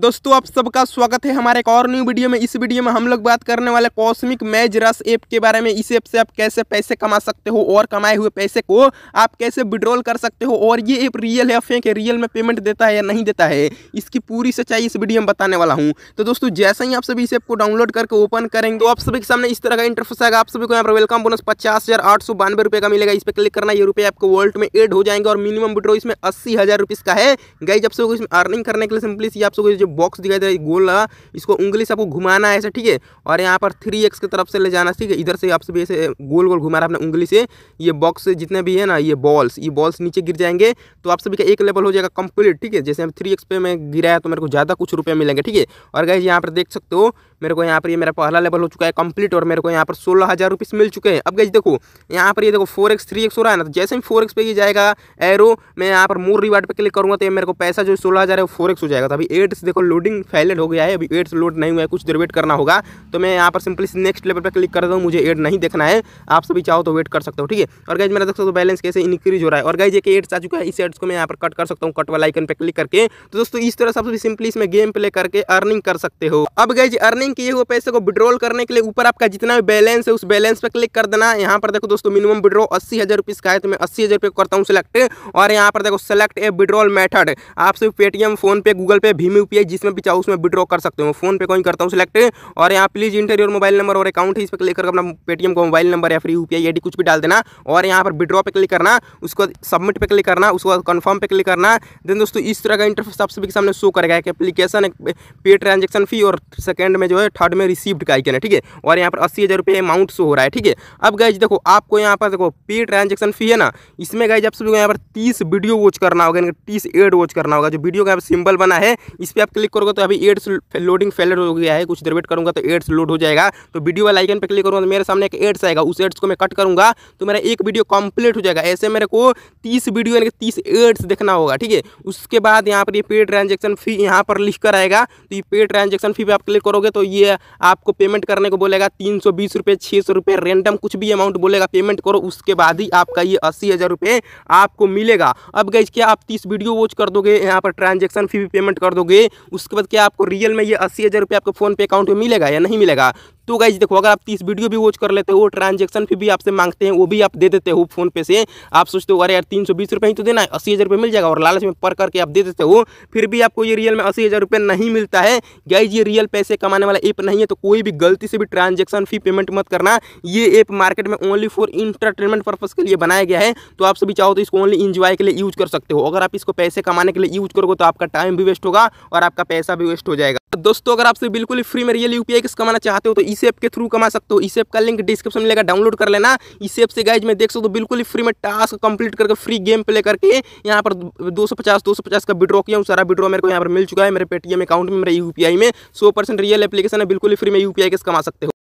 दोस्तों आप सबका स्वागत है हमारे एक और न्यू वीडियो में इस वीडियो में हम लोग बात करने वाले कॉस्मिक मैज रस ऐप के बारे में इस ऐप से आप कैसे पैसे कमा सकते हो और कमाए हुए पैसे को आप कैसे विड्रॉल कर सकते हो और ये ऐप रियल है फेंक है रियल में पेमेंट देता है या नहीं देता है इसकी पूरी सच्चाई इस वीडियो में बताने वाला हूँ तो दोस्तों जैसे ही आप सभी इस ऐप को डाउनलोड करके ओपन करेंगे तो आप सभी के सामने इस तरह का इंटरफेस आएगा आप सभी को यहाँ पर वेलकम बोनस पचास हज़ार का मिलेगा इस पर क्लिक करना ये रुपये आपको वर्ल्ड में एड हो जाएंगे और मिनिमम विड्रॉ इसमें अस्सी हज़ार का है गई जब से इसमें अर्निंग करने के लिए सिंपली आप सभी जो बॉक्स दिखाई दे रहा है गोल लगा इसको उंगली से आपको घुमाना है ऐसे ठीक है और यहाँ पर थ्री एक्स की तरफ से ले जाना ठीक है इधर से आपसे भी ऐसे गोल गोल घुमा रहा है अपने उंगली से ये बॉक्स जितने भी है ना ये बॉल्स ये बॉल्स नीचे गिर जाएंगे तो आप सभी का एक लेवल हो जाएगा कंप्लीट ठीक है जैसे हम थ्री एक्स पे मैं गिराया तो मेरे को ज़्यादा कुछ रुपये मिलेंगे ठीक है और गैस यहाँ पर देख सकते हो मेरे को यहाँ पर ये मेरा पहला लेवल हो चुका है कंप्लीट और मेरे को यहाँ पर सोलह हज़ार रुपीज़ मिल चुके हैं अब गई देखो यहाँ पर ये देखो फोर एक्स थ्री एक्स हो रहा है ना तो जैसे ही फोर एक्स पे ये जाएगा एरो मैं यहाँ पर मोर रिवार्ड पे क्लिक करूँगा तो मेरे को पैसा जो सोलह हज़ार है वो फोर एक्स हो जाएगा तो अभी एट्स देखो लोडिंग फैलेड हो गया है अभी एट्स लोड नहीं हुआ है कुछ देर वेट करना होगा तो मैं यहाँ पर सिंपली नेक्स्ट लेवल पर क्लिक कर दूँ मुझे एड नहीं देखना है आप सभी चाहो तो वेट कर सकते हो ठीक है और गाइज मेरा देख सकते हो बैलेंस कैसे इंक्रीज हो रहा है और गाइज एक एड्स आ चुका है इस एड्स को मैं यहाँ पर कट कर सकता हूँ कट वाला आइकन पर क्लिक करके तो दोस्तों इस तरह से आप सिंपली इसमें गेम प्ले करके अर्निंग कर सकते हो अब गाइज अर्निंग बैंक किए हुए पैसे को विड्रॉल करने के लिए ऊपर आपका जितना भी बैलेंस है उस बैलेंस पर क्लिक कर देना यहाँ पर देखो दोस्तों मिनिमम विड्रॉ अस्सी हज़ार रुपीज़ का है तो मैं अस्सी हज़ार रुपये करता हूँ सेलेक्ट और यहाँ पर देखो सेलेक्ट ए विड्रॉल मैथड आप सिर्फ पेटीएम फोनपे गूगल पे भीम यू जिसमें भी चाहो उसमें विड्रॉ कर सकते हो फोन पे को ही करता हूँ सेलेक्ट और यहाँ प्लीज़ इंटरव्यू मोबाइल नंबर और अकाउंट है इस पर क्लिक करके अपना पेटीएम का मोबाइल नंबर या फिर यू पी कुछ भी डाल देना और यहाँ पर विड्रॉ पर क्लिक करना उसको सबमिट पर क्लिक करना उसको कन्फर्म पर क्लिक करना देन दोस्तों इस तरह का इंटरफेस आप सभी के सामने शो करेगा एक एप्लीकेशन एक पे ट्रांजेक्शन फी और सेकेंड में जो है थर्ड में रिसीव्ड का आइकन है ठीक है और यहाँ पर अस्सी हज़ार रुपये अमाउंट शो हो रहा है ठीक है अब गए देखो आपको यहाँ पर देखो पे ट्रांजेक्शन फी है ना इसमें गए जब सबको यहाँ पर तीस वीडियो वॉच करना होगा यानी तीस एड वॉच करना होगा जो वीडियो का यहाँ सिंबल बना है इस पर आप क्लिक करोगे तो अभी एड्स लोडिंग फेलर हो गया है कुछ देर वेट करूँगा तो एड्स लोड हो जाएगा तो वीडियो वाला आइकन पर क्लिक करूँगा तो मेरे सामने एक एड्स आएगा उस एड्स को मैं कट करूँगा तो मेरा एक वीडियो कंप्लीट हो जाएगा ऐसे मेरे को तीस वीडियो यानी कि तीस एड्स देखना होगा ठीक है उसके बाद यहाँ पर ये पे ट्रांजेक्शन फी यहाँ पर लिख कर आएगा तो ये पे ट्रांजेक्शन फी पर आप क्लिक करोगे तो ये आपको पेमेंट करने को बोलेगा तीन सौ बीस रुपये छः सौ रुपये रेंडम कुछ भी अमाउंट बोलेगा पेमेंट करो उसके बाद ही आपका ये अस्सी हज़ार रुपये आपको मिलेगा अब गई क्या आप तीस वीडियो वॉच कर दोगे यहाँ पर ट्रांजेक्शन फी भी पेमेंट कर दोगे उसके बाद क्या आपको रियल में ये अस्सी हज़ार रुपये आपको फ़ोनपे अकाउंट में मिलेगा या नहीं मिलेगा तो गाइज देखो अगर आप तीस वीडियो भी वॉच कर लेते हो ट्रांजेक्शन फी भी आपसे मांगते हैं वो भी आप दे देते हो फोन पे से आप सोचते हो अरे यार तीन सौ बीस रुपये ही तो देना है अस्सी हज़ार रुपये मिल जाएगा और लालच में पर करके आप दे देते हो फिर भी आपको ये रियल में अस्सी हज़ार रुपये नहीं मिलता है गाइज ये रियल पैसे कमाने वाला ऐप नहीं है तो कोई भी गलती से भी ट्रांजेक्शन फी पेमेंट मत करना ये ऐप मार्केट में ओनली फॉर इंटरटेनमेंट पर्पज़ के लिए बनाया गया है तो आप सभी चाहो तो इसको ओनली इंजॉय के लिए यूज कर सकते हो अगर आप इसको पैसे कमाने के लिए यूज करोगे तो आपका टाइम भी वेस्ट होगा और आपका पैसा भी वेस्ट हो जाएगा दोस्तों अगर आपसे बिल्कुल फ्री में रियल यूपीआई किस कमाना चाहते हो तो ई ऐप के थ्रू कमा सकते हो इस ऐप का लिंक डिस्क्रिप्शन में लेगा डाउनलोड कर लेना इस ऐप से गाइज में देख सकते हो बिल्कुल फ्री में टास्क कंप्लीट करके फ्री गेम प्ले करके यहाँ पर दो सौ पचास दो सौ पचास का विड्रॉ किया हूँ सारा विड्रॉ मेरे को यहाँ पर मिल चुका है मेरे पेटीएम अकाउंट में मेरे यूपीआई में सौ परसेंट रियल एप्लीकेशन है बिल्कुल फ्री में यूपीआई किस कमा सकते हो